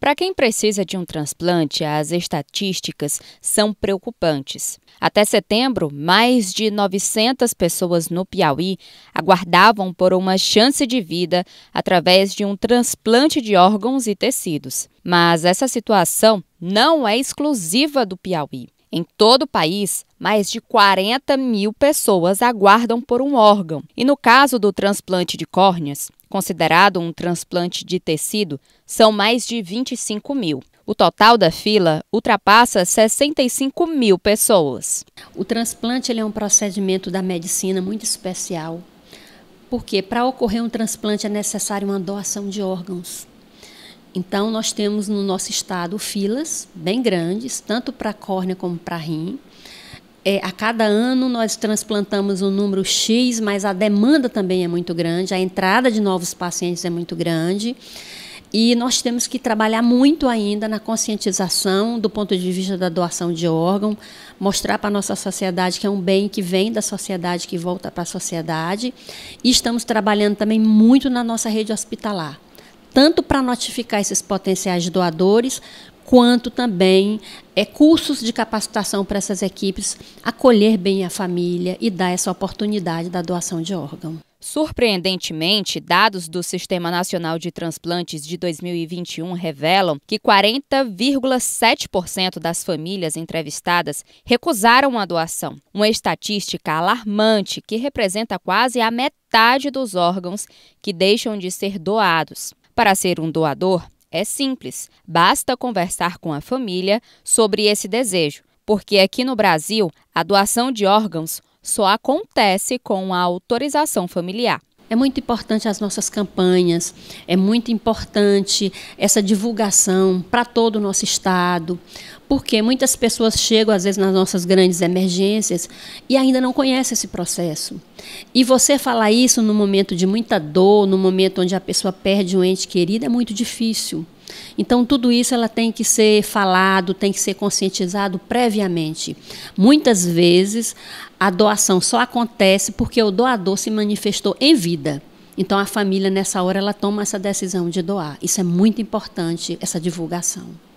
Para quem precisa de um transplante, as estatísticas são preocupantes. Até setembro, mais de 900 pessoas no Piauí aguardavam por uma chance de vida através de um transplante de órgãos e tecidos. Mas essa situação não é exclusiva do Piauí. Em todo o país, mais de 40 mil pessoas aguardam por um órgão. E no caso do transplante de córneas, considerado um transplante de tecido, são mais de 25 mil. O total da fila ultrapassa 65 mil pessoas. O transplante é um procedimento da medicina muito especial, porque para ocorrer um transplante é necessário uma doação de órgãos. Então, nós temos no nosso estado filas bem grandes, tanto para córnea como para rim. É, a cada ano nós transplantamos um número X, mas a demanda também é muito grande, a entrada de novos pacientes é muito grande. E nós temos que trabalhar muito ainda na conscientização do ponto de vista da doação de órgão, mostrar para a nossa sociedade que é um bem que vem da sociedade, que volta para a sociedade. E estamos trabalhando também muito na nossa rede hospitalar tanto para notificar esses potenciais doadores, quanto também é, cursos de capacitação para essas equipes acolher bem a família e dar essa oportunidade da doação de órgão. Surpreendentemente, dados do Sistema Nacional de Transplantes de 2021 revelam que 40,7% das famílias entrevistadas recusaram a doação, uma estatística alarmante que representa quase a metade dos órgãos que deixam de ser doados. Para ser um doador, é simples, basta conversar com a família sobre esse desejo, porque aqui no Brasil a doação de órgãos só acontece com a autorização familiar. É muito importante as nossas campanhas, é muito importante essa divulgação para todo o nosso estado, porque muitas pessoas chegam, às vezes, nas nossas grandes emergências e ainda não conhecem esse processo. E você falar isso no momento de muita dor, no momento onde a pessoa perde um ente querido, é muito difícil. Então, tudo isso ela tem que ser falado, tem que ser conscientizado previamente. Muitas vezes, a doação só acontece porque o doador se manifestou em vida. Então a família nessa hora ela toma essa decisão de doar. Isso é muito importante essa divulgação.